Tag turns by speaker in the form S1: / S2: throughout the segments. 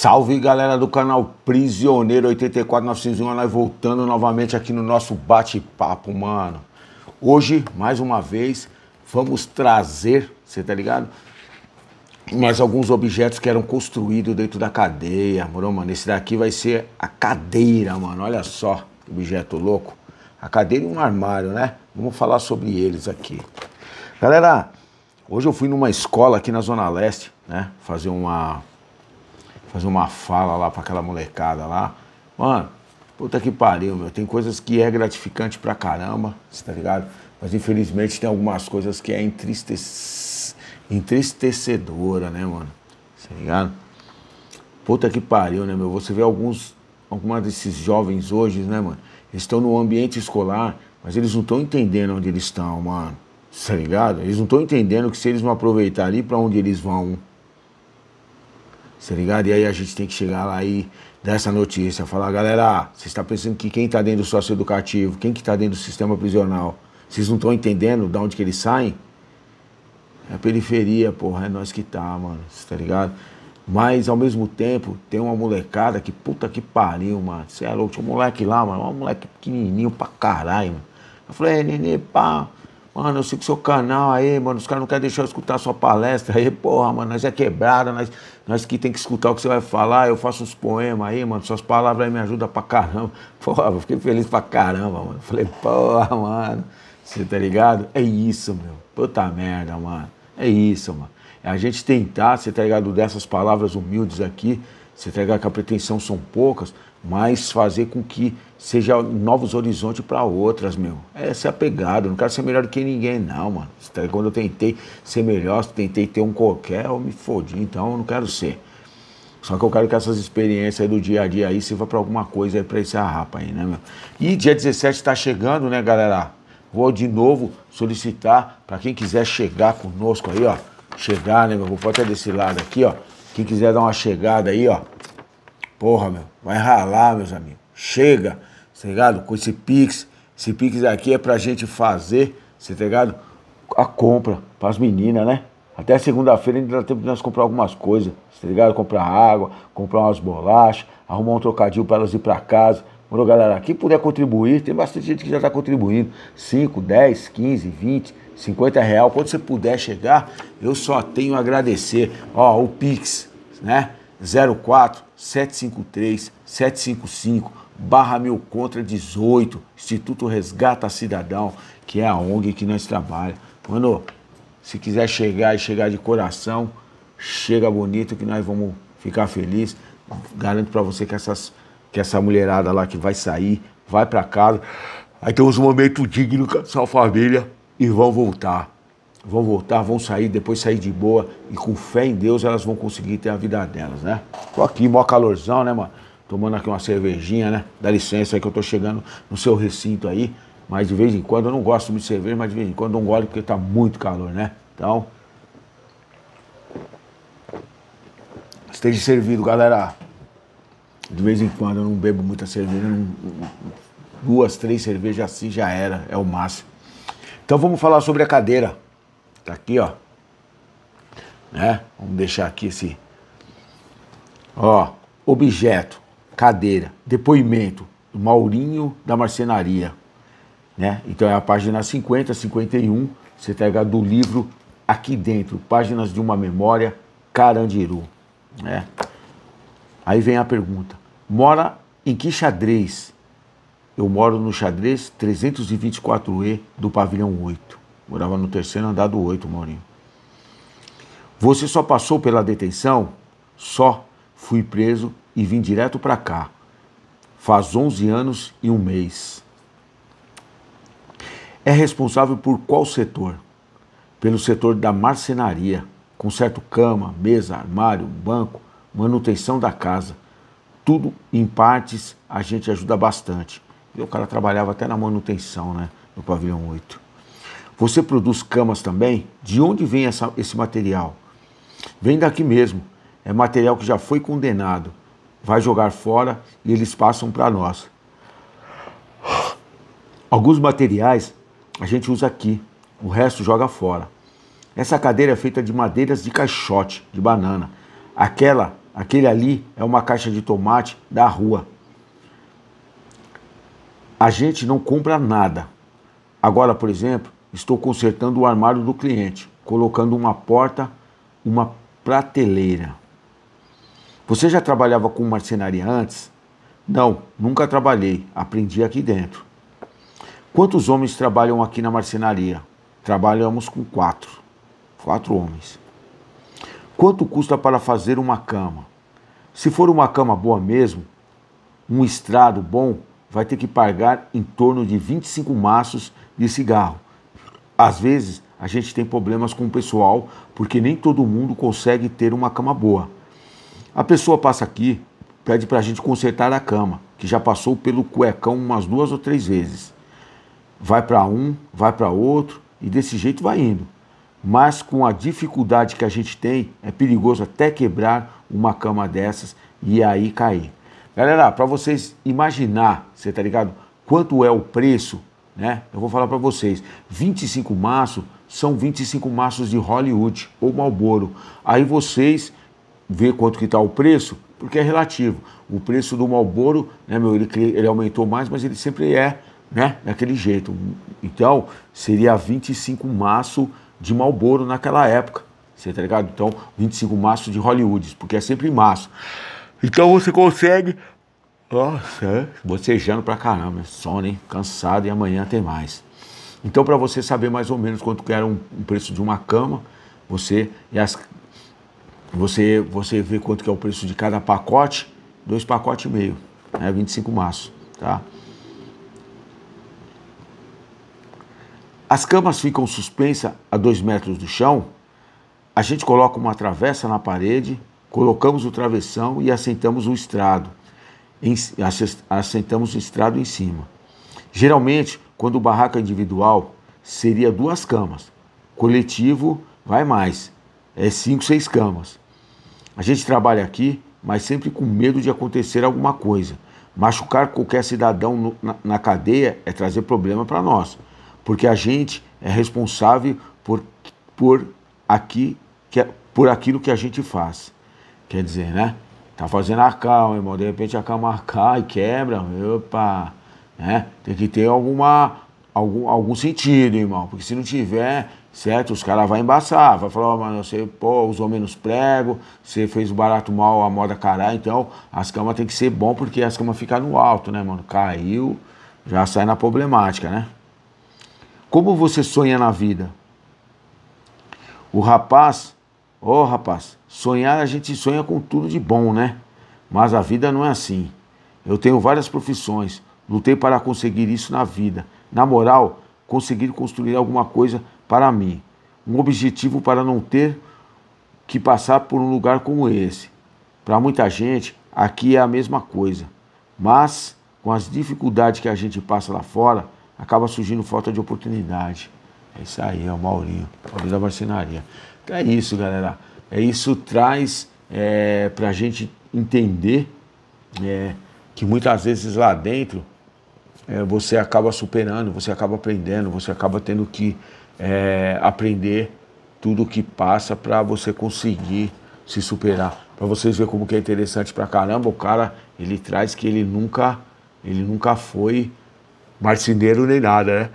S1: Salve galera do canal Prisioneiro 84901, nós voltando novamente aqui no nosso bate-papo, mano. Hoje, mais uma vez, vamos trazer, você tá ligado? Mais alguns objetos que eram construídos dentro da cadeia, moro, mano? Esse daqui vai ser a cadeira, mano, olha só que objeto louco. A cadeira e um armário, né? Vamos falar sobre eles aqui. Galera, hoje eu fui numa escola aqui na Zona Leste, né? Fazer uma fazer uma fala lá para aquela molecada lá. Mano, puta que pariu, meu. Tem coisas que é gratificante pra caramba, você tá ligado? Mas infelizmente tem algumas coisas que é entristecedora, né, mano? Tá ligado? Puta que pariu, né, meu? Você vê alguns, algumas desses jovens hoje, né, mano? Eles estão no ambiente escolar, mas eles não estão entendendo onde eles estão, mano. Tá ligado? Eles não estão entendendo que se eles não aproveitarem para onde eles vão, Tá ligado? E aí a gente tem que chegar lá e dar essa notícia, falar, galera, vocês estão tá pensando que quem está dentro do sócio educativo, quem que está dentro do sistema prisional, vocês não estão entendendo de onde que eles saem? É a periferia, porra, é nós que tá, mano, tá ligado? Mas ao mesmo tempo tem uma molecada que puta que pariu, mano. Você é louco, tinha um moleque lá, mano, um moleque pequenininho pra caralho, mano. Eu falei, é, nenê, pá, Mano, eu sigo seu canal aí, mano. Os caras não querem deixar eu escutar sua palestra aí, porra, mano. Nós é quebrada, nós, nós que tem que escutar o que você vai falar. Eu faço uns poemas aí, mano. Suas palavras aí me ajudam pra caramba. Porra, eu fiquei feliz pra caramba, mano. Falei, porra, mano. Você tá ligado? É isso, meu. Puta merda, mano. É isso, mano. É a gente tentar, você tá ligado? Dessas palavras humildes aqui, você tá ligado? Que a pretensão são poucas, mas fazer com que seja novos horizontes para outras, meu. É ser apegado, não quero ser melhor do que ninguém, não, mano. Quando eu tentei ser melhor, tentei ter um qualquer, eu me fodi, então eu não quero ser. Só que eu quero que essas experiências aí do dia a dia aí sirva para alguma coisa aí para esse rapa aí, né, meu? E dia 17 está chegando, né, galera? Vou de novo solicitar para quem quiser chegar conosco aí, ó. Chegar, né, meu? Vou até desse lado aqui, ó. Quem quiser dar uma chegada aí, ó. Porra, meu, vai ralar, meus amigos. Chega, tá ligado? Com esse Pix. Esse Pix aqui é pra gente fazer, tá ligado? A compra pras meninas, né? Até segunda-feira ainda dá tempo de nós comprar algumas coisas, tá ligado? Comprar água, comprar umas bolachas, arrumar um trocadilho para elas ir para casa. Moro, galera, quem puder contribuir, tem bastante gente que já está contribuindo. 5, 10, 15, 20, 50 real. Quando você puder chegar, eu só tenho a agradecer. Ó, o Pix, né? 04 753 755 barra mil contra 18, Instituto Resgata Cidadão, que é a ONG que nós trabalhamos. Mano, se quiser chegar e chegar de coração, chega bonito que nós vamos ficar felizes. Garanto para você que, essas, que essa mulherada lá que vai sair, vai para casa, vai ter uns momentos dignos com a sua família e vão voltar vão voltar, vão sair, depois sair de boa e com fé em Deus elas vão conseguir ter a vida delas, né? Tô aqui, mó calorzão, né, mano? Tomando aqui uma cervejinha, né? Dá licença aí que eu tô chegando no seu recinto aí, mas de vez em quando eu não gosto muito de cerveja, mas de vez em quando eu não gosto porque tá muito calor, né? Então, esteja servido, galera. De vez em quando eu não bebo muita cerveja, não... duas, três cervejas assim já era, é o máximo. Então vamos falar sobre a cadeira. Tá aqui, ó. Né? Vamos deixar aqui esse. Ó, objeto, cadeira, depoimento, Maurinho da Marcenaria. Né? Então é a página 50, 51, você pega do livro aqui dentro, Páginas de uma Memória, Carandiru. Né? Aí vem a pergunta, mora em que xadrez? Eu moro no xadrez 324E do pavilhão 8. Morava no terceiro andar do oito, Maurinho. Você só passou pela detenção? Só. Fui preso e vim direto para cá. Faz 11 anos e um mês. É responsável por qual setor? Pelo setor da marcenaria. Conserto cama, mesa, armário, banco, manutenção da casa. Tudo em partes a gente ajuda bastante. E o cara trabalhava até na manutenção, né? No pavilhão 8. Você produz camas também? De onde vem essa, esse material? Vem daqui mesmo. É material que já foi condenado. Vai jogar fora e eles passam para nós. Alguns materiais a gente usa aqui, o resto joga fora. Essa cadeira é feita de madeiras de caixote, de banana. Aquela, aquele ali é uma caixa de tomate da rua. A gente não compra nada. Agora, por exemplo, Estou consertando o armário do cliente, colocando uma porta, uma prateleira. Você já trabalhava com marcenaria antes? Não, nunca trabalhei. Aprendi aqui dentro. Quantos homens trabalham aqui na marcenaria? Trabalhamos com quatro. Quatro homens. Quanto custa para fazer uma cama? Se for uma cama boa mesmo, um estrado bom, vai ter que pagar em torno de 25 maços de cigarro às vezes, a gente tem problemas com o pessoal porque nem todo mundo consegue ter uma cama boa. A pessoa passa aqui, pede para a gente consertar a cama, que já passou pelo cuecão umas duas ou três vezes. Vai para um, vai para outro e desse jeito vai indo. Mas com a dificuldade que a gente tem, é perigoso até quebrar uma cama dessas e aí cair. Galera, para vocês imaginar, você tá ligado? Quanto é o preço né? Eu vou falar para vocês, 25 maços são 25 maços de Hollywood ou Marlboro. Aí vocês vê quanto que está o preço, porque é relativo. O preço do Marlboro, né, meu, ele, ele aumentou mais, mas ele sempre é né, daquele jeito. Então, seria 25 março de Marlboro naquela época. Você tá ligado? Então, 25 março de Hollywood, porque é sempre maço. Então você consegue nossa, é? bocejando pra caramba, sono, hein? cansado e amanhã tem mais. Então, para você saber mais ou menos quanto que era um, um preço de uma cama, você e as, você você vê quanto que é o preço de cada pacote, dois pacotes e meio, né? 25 maços, tá? As camas ficam suspensas a dois metros do chão. A gente coloca uma travessa na parede, colocamos o travessão e assentamos o estrado assentamos o estrado em cima. Geralmente, quando barraca é individual, seria duas camas. Coletivo, vai mais. É cinco, seis camas. A gente trabalha aqui, mas sempre com medo de acontecer alguma coisa. Machucar qualquer cidadão no, na, na cadeia é trazer problema para nós, porque a gente é responsável por, por, aqui, que, é, por aquilo que a gente faz. Quer dizer, né? Tá fazendo a meu irmão. De repente a cama arcar e quebra. Opa! Né? Tem que ter alguma, algum, algum sentido, irmão. Porque se não tiver, certo? Os caras vão embaçar. Vai falar, oh, mano, você pô, usou menos prego, você fez barato mal a moda caralho. Então as camas tem que ser bom porque as camas ficam no alto, né, mano? Caiu, já sai na problemática, né? Como você sonha na vida? O rapaz, ô oh, rapaz, Sonhar, a gente sonha com tudo de bom, né? Mas a vida não é assim. Eu tenho várias profissões, lutei para conseguir isso na vida. Na moral, conseguir construir alguma coisa para mim. Um objetivo para não ter que passar por um lugar como esse. Para muita gente, aqui é a mesma coisa. Mas, com as dificuldades que a gente passa lá fora, acaba surgindo falta de oportunidade. É isso aí, é o Maurinho, Maurinho da Marcenaria. Então é isso, galera. É, isso traz é, para a gente entender é, que muitas vezes lá dentro é, você acaba superando, você acaba aprendendo, você acaba tendo que é, aprender tudo o que passa para você conseguir se superar. Para vocês verem como que é interessante para caramba, o cara ele traz que ele nunca ele nunca foi marceneiro nem nada, né?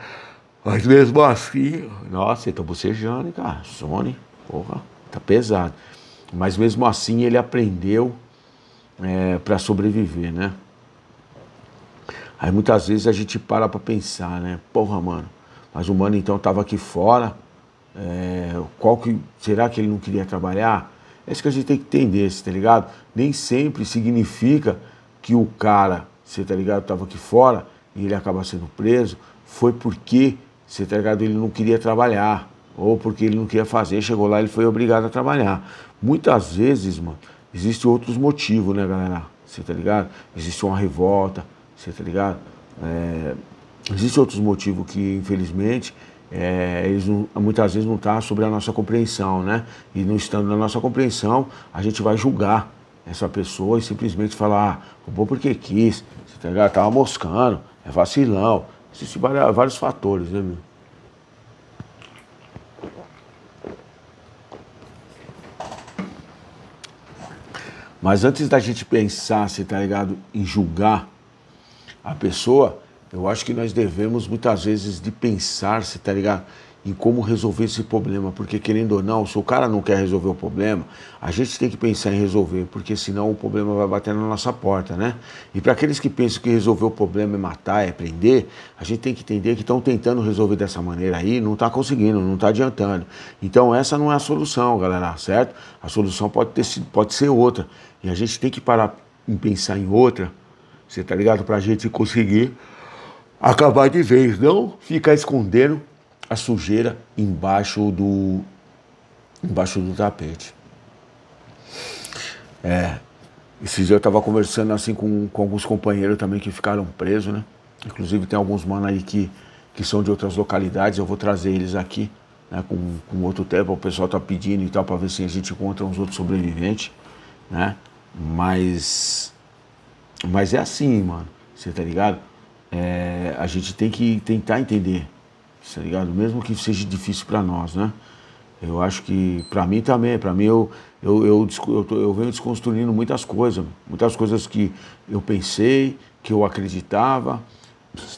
S1: Mas mesmo assim, nossa, eu então tô bocejando, é cara. Sony, porra tá pesado. Mas mesmo assim ele aprendeu é, para sobreviver, né? Aí muitas vezes a gente para para pensar, né? Porra, mano, mas o mano então tava aqui fora. É, qual que será que ele não queria trabalhar? É isso que a gente tem que entender, tá ligado? Nem sempre significa que o cara, você tá ligado, tava aqui fora e ele acaba sendo preso, foi porque, você tá ligado, ele não queria trabalhar ou porque ele não queria fazer, chegou lá ele foi obrigado a trabalhar. Muitas vezes, mano, existem outros motivos, né, galera? Você tá ligado? Existe uma revolta, você tá ligado? É, existem outros motivos que, infelizmente, é, eles não, muitas vezes não estão tá sobre a nossa compreensão, né? E não estando na nossa compreensão, a gente vai julgar essa pessoa e simplesmente falar, ah, roubou porque quis, você tá ligado? Tava moscando, é vacilão. Existem vários fatores, né, meu? Mas antes da gente pensar, se tá ligado, em julgar a pessoa, eu acho que nós devemos muitas vezes de pensar, se tá ligado, em como resolver esse problema, porque querendo ou não, se o cara não quer resolver o problema, a gente tem que pensar em resolver, porque senão o problema vai bater na nossa porta, né? E para aqueles que pensam que resolver o problema é matar, é prender, a gente tem que entender que estão tentando resolver dessa maneira aí, não está conseguindo, não está adiantando. Então essa não é a solução, galera, certo? A solução pode, ter sido, pode ser outra, e a gente tem que parar em pensar em outra, você tá ligado? Para a gente conseguir acabar de vez, não ficar escondendo a sujeira embaixo do, embaixo do tapete. É, esses dias eu estava conversando assim com, com alguns companheiros também que ficaram presos, né? Inclusive tem alguns manos aí que, que são de outras localidades, eu vou trazer eles aqui né, com, com outro tempo, o pessoal tá pedindo e tal, para ver se a gente encontra uns outros sobreviventes, né? Mas, mas é assim, mano, você tá ligado? É, a gente tem que tentar entender tá ligado? Mesmo que seja difícil para nós, né? Eu acho que para mim também, para mim eu eu, eu, eu, eu, venho desconstruindo muitas coisas, muitas coisas que eu pensei, que eu acreditava,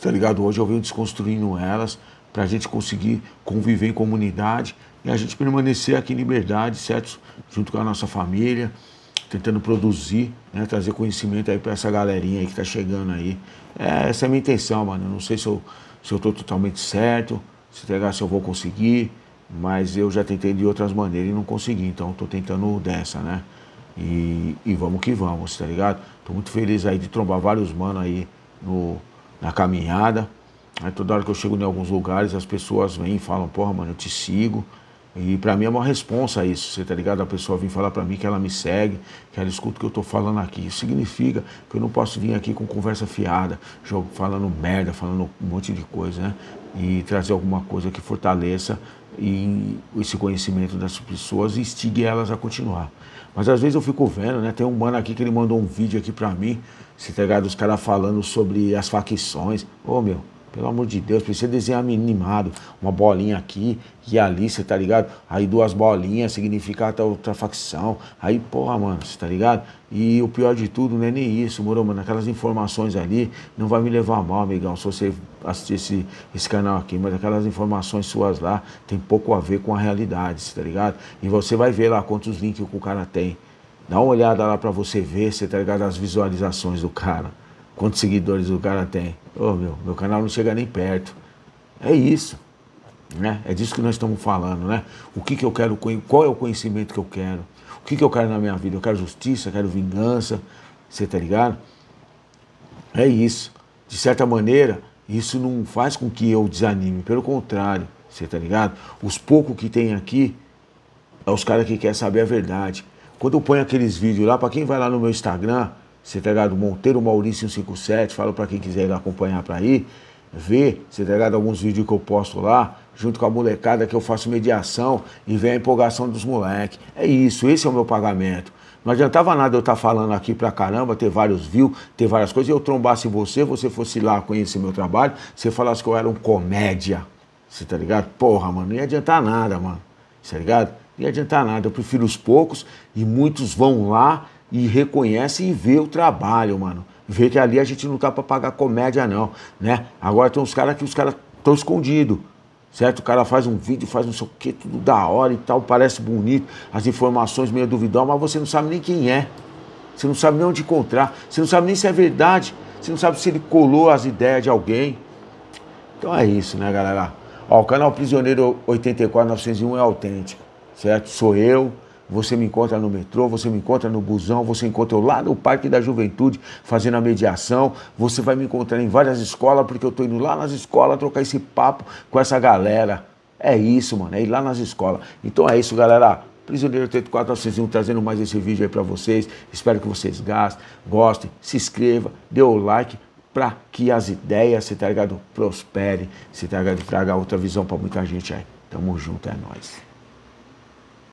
S1: tá ligado? Hoje eu venho desconstruindo elas para a gente conseguir conviver em comunidade e a gente permanecer aqui em liberdade, certo? Junto com a nossa família, tentando produzir, né, trazer conhecimento aí para essa galerinha aí que está chegando aí. É, essa é a minha intenção, mano. Eu não sei se eu se eu estou totalmente certo, se pegar se eu vou conseguir, mas eu já tentei de outras maneiras e não consegui, então estou tentando dessa, né? E, e, vamos que vamos, tá ligado? Tô muito feliz aí de trombar vários manos aí no, na caminhada. Aí né? toda hora que eu chego em alguns lugares, as pessoas vêm e falam, porra, mano, eu te sigo. E para mim é uma responsa isso, você tá ligado? A pessoa vir falar para mim que ela me segue, que ela escuta o que eu tô falando aqui. Isso significa que eu não posso vir aqui com conversa fiada, jogo, falando merda, falando um monte de coisa, né? E trazer alguma coisa que fortaleça e esse conhecimento das pessoas e instigue elas a continuar. Mas às vezes eu fico vendo, né? Tem um mano aqui que ele mandou um vídeo aqui para mim, você tá ligado? Os caras falando sobre as facções. Ô meu, pelo amor de Deus, precisa desenhar minimado. Uma bolinha aqui e ali, você tá ligado? Aí duas bolinhas significa até outra facção. Aí, porra, mano, você tá ligado? E o pior de tudo não é nem isso, moro, mano. Aquelas informações ali não vai me levar mal, amigão, se você assistir esse, esse canal aqui. Mas aquelas informações suas lá tem pouco a ver com a realidade, você tá ligado? E você vai ver lá quantos links que o cara tem. Dá uma olhada lá pra você ver, você tá ligado? As visualizações do cara quantos seguidores o cara tem. Ô, oh, meu, meu canal não chega nem perto. É isso. Né? É disso que nós estamos falando, né? O que, que eu quero, qual é o conhecimento que eu quero? O que, que eu quero na minha vida? Eu quero justiça, eu quero vingança, você tá ligado? É isso. De certa maneira, isso não faz com que eu desanime, pelo contrário, você tá ligado? Os poucos que tem aqui é os caras que querem saber a verdade. Quando eu ponho aqueles vídeos lá, para quem vai lá no meu Instagram, você tá ligado? Monteiro Maurício 157, falo para quem quiser ir acompanhar para aí, ver, você tá ligado? Alguns vídeos que eu posto lá, junto com a molecada que eu faço mediação e vem a empolgação dos moleques. É isso, esse é o meu pagamento. Não adiantava nada eu estar tá falando aqui pra caramba, ter vários views, ter várias coisas, e eu trombasse você, você fosse lá conhecer meu trabalho, você falasse que eu era um comédia. Você tá ligado? Porra, mano, não ia adiantar nada, mano. Você tá ligado? Não ia adiantar nada. Eu prefiro os poucos e muitos vão lá e reconhece e vê o trabalho, mano. Vê que ali a gente não tá pra pagar comédia, não, né? Agora tem uns caras que os caras estão escondidos, certo? O cara faz um vídeo, faz não sei o que, tudo da hora e tal, parece bonito, as informações meio duvidosas, mas você não sabe nem quem é. Você não sabe nem onde encontrar, você não sabe nem se é verdade, você não sabe se ele colou as ideias de alguém. Então é isso, né, galera? Ó, o canal Prisioneiro 84901 é autêntico, certo? Sou eu, você me encontra no metrô, você me encontra no busão, você encontra eu lá no Parque da Juventude fazendo a mediação. Você vai me encontrar em várias escolas, porque eu estou indo lá nas escolas trocar esse papo com essa galera. É isso, mano, é ir lá nas escolas. Então é isso, galera. Prisioneiro 34901 trazendo mais esse vídeo aí para vocês. Espero que vocês gastem, gostem, se inscreva, dê o like para que as ideias, se tá ligado, prosperem, se tá ligado, traga outra visão para muita gente aí. Tamo junto, é nóis.